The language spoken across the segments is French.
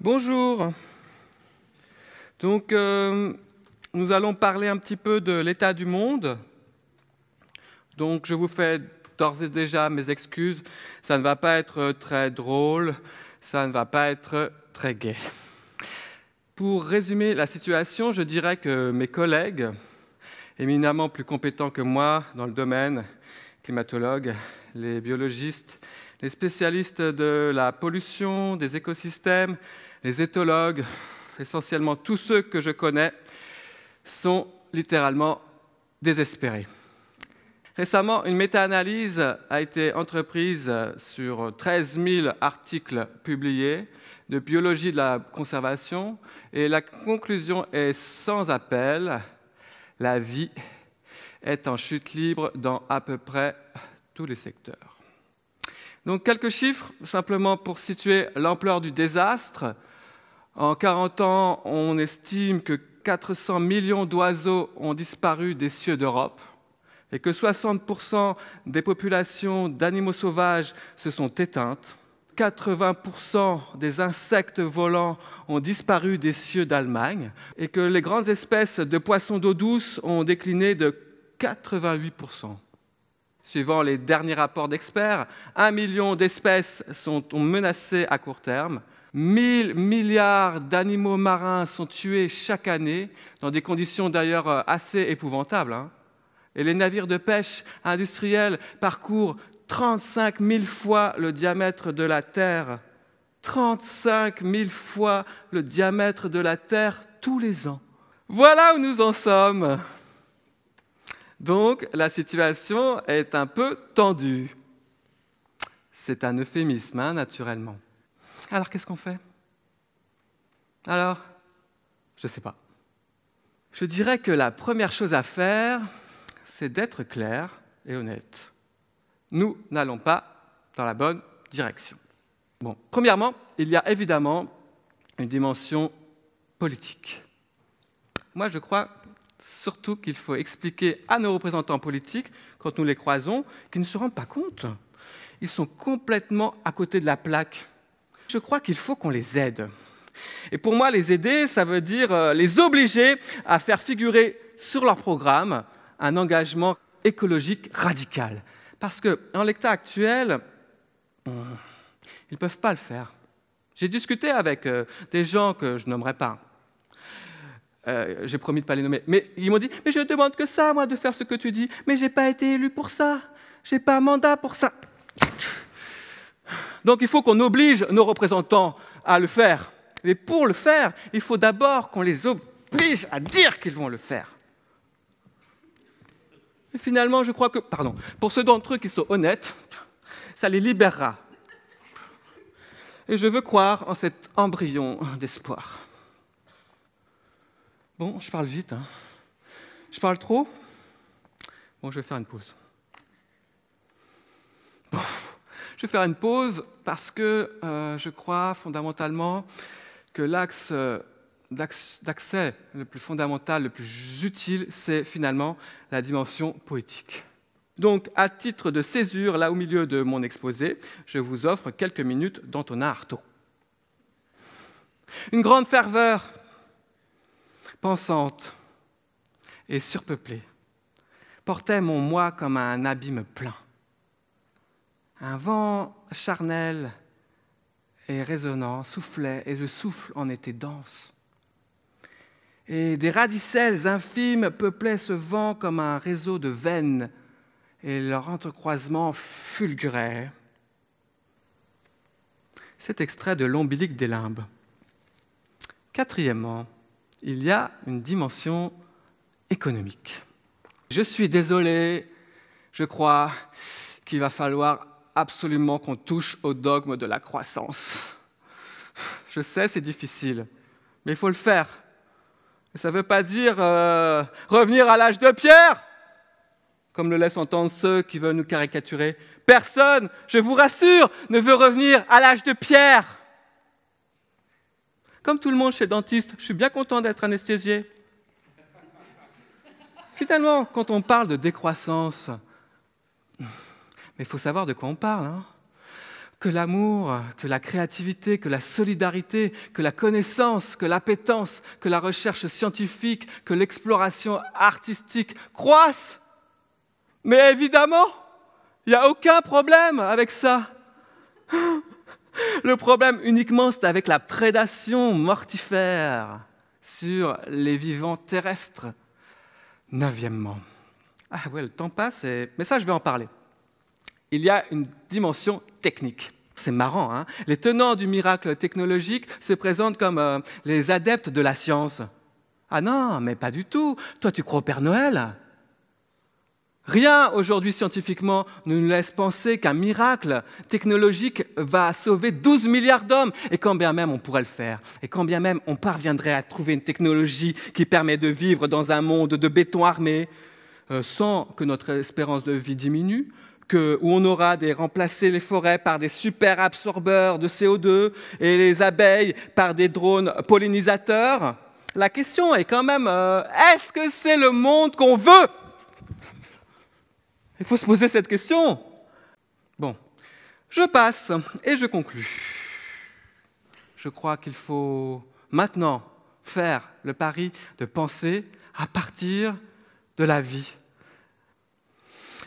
Bonjour. Donc, euh, nous allons parler un petit peu de l'état du monde. Donc, je vous fais d'ores et déjà mes excuses. Ça ne va pas être très drôle, ça ne va pas être très gai. Pour résumer la situation, je dirais que mes collègues, éminemment plus compétents que moi dans le domaine, climatologues, les biologistes, les spécialistes de la pollution, des écosystèmes, les éthologues, essentiellement tous ceux que je connais, sont littéralement désespérés. Récemment, une méta-analyse a été entreprise sur 13 000 articles publiés de biologie de la conservation et la conclusion est sans appel, la vie est en chute libre dans à peu près tous les secteurs. Donc quelques chiffres, simplement pour situer l'ampleur du désastre. En 40 ans, on estime que 400 millions d'oiseaux ont disparu des cieux d'Europe et que 60% des populations d'animaux sauvages se sont éteintes. 80% des insectes volants ont disparu des cieux d'Allemagne et que les grandes espèces de poissons d'eau douce ont décliné de 88%. Suivant les derniers rapports d'experts, un million d'espèces sont menacées à court terme. Mille milliards d'animaux marins sont tués chaque année, dans des conditions d'ailleurs euh, assez épouvantables. Hein. Et les navires de pêche industriels parcourent 35 000 fois le diamètre de la Terre. 35 000 fois le diamètre de la Terre tous les ans. Voilà où nous en sommes. Donc la situation est un peu tendue. C'est un euphémisme, hein, naturellement. Alors qu'est-ce qu'on fait Alors, je ne sais pas. Je dirais que la première chose à faire, c'est d'être clair et honnête. Nous n'allons pas dans la bonne direction. Bon, premièrement, il y a évidemment une dimension politique. Moi, je crois surtout qu'il faut expliquer à nos représentants politiques, quand nous les croisons, qu'ils ne se rendent pas compte. Ils sont complètement à côté de la plaque. Je crois qu'il faut qu'on les aide. Et pour moi, les aider, ça veut dire euh, les obliger à faire figurer sur leur programme un engagement écologique radical. Parce que, en l'état actuel, ils ne peuvent pas le faire. J'ai discuté avec euh, des gens que je nommerai pas. Euh, j'ai promis de ne pas les nommer, mais ils m'ont dit, mais je demande que ça, moi, de faire ce que tu dis, mais j'ai pas été élu pour ça, Je n'ai pas un mandat pour ça. Donc il faut qu'on oblige nos représentants à le faire. Mais pour le faire, il faut d'abord qu'on les oblige à dire qu'ils vont le faire. Et finalement, je crois que, pardon, pour ceux d'entre eux qui sont honnêtes, ça les libérera. Et je veux croire en cet embryon d'espoir. Bon, je parle vite. Hein. Je parle trop Bon, je vais faire une pause. je vais faire une pause parce que euh, je crois fondamentalement que l'axe euh, d'accès le plus fondamental, le plus utile, c'est finalement la dimension poétique. Donc, à titre de césure, là au milieu de mon exposé, je vous offre quelques minutes d'Antonin Artaud. Une grande ferveur pensante et surpeuplée, portait mon moi comme un abîme plein. Un vent charnel et résonnant soufflait, et le souffle en était dense. Et des radicelles infimes peuplaient ce vent comme un réseau de veines, et leur entrecroisement fulgurait. Cet extrait de l'ombilique des limbes. Quatrièmement, il y a une dimension économique. Je suis désolé, je crois qu'il va falloir absolument qu'on touche au dogme de la croissance. Je sais, c'est difficile, mais il faut le faire. ça ne veut pas dire euh, revenir à l'âge de pierre, comme le laissent entendre ceux qui veulent nous caricaturer. Personne, je vous rassure, ne veut revenir à l'âge de pierre. Comme tout le monde chez dentiste, je suis bien content d'être anesthésié. Finalement, quand on parle de décroissance, mais il faut savoir de quoi on parle. Hein. que l'amour, que la créativité, que la solidarité, que la connaissance, que l'appétence, que la recherche scientifique, que l'exploration artistique croissent. Mais évidemment, il n'y a aucun problème avec ça. Le problème uniquement, c'est avec la prédation mortifère sur les vivants terrestres. Neuvièmement, ah ouais, le temps passe, mais ça, je vais en parler. Il y a une dimension technique. C'est marrant, hein les tenants du miracle technologique se présentent comme euh, les adeptes de la science. Ah non, mais pas du tout. Toi, tu crois au Père Noël Rien aujourd'hui scientifiquement ne nous laisse penser qu'un miracle technologique va sauver 12 milliards d'hommes, et quand bien même on pourrait le faire, et quand bien même on parviendrait à trouver une technologie qui permet de vivre dans un monde de béton armé, euh, sans que notre espérance de vie diminue, que, où on aura des, remplacé les forêts par des super absorbeurs de CO2 et les abeilles par des drones pollinisateurs, la question est quand même, euh, est-ce que c'est le monde qu'on veut il faut se poser cette question. Bon, je passe et je conclus. Je crois qu'il faut maintenant faire le pari de penser à partir de la vie.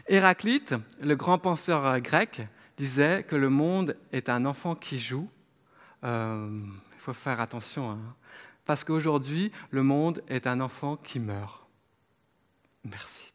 Héraclite, le grand penseur grec, disait que le monde est un enfant qui joue. Euh, il faut faire attention, hein, parce qu'aujourd'hui, le monde est un enfant qui meurt. Merci.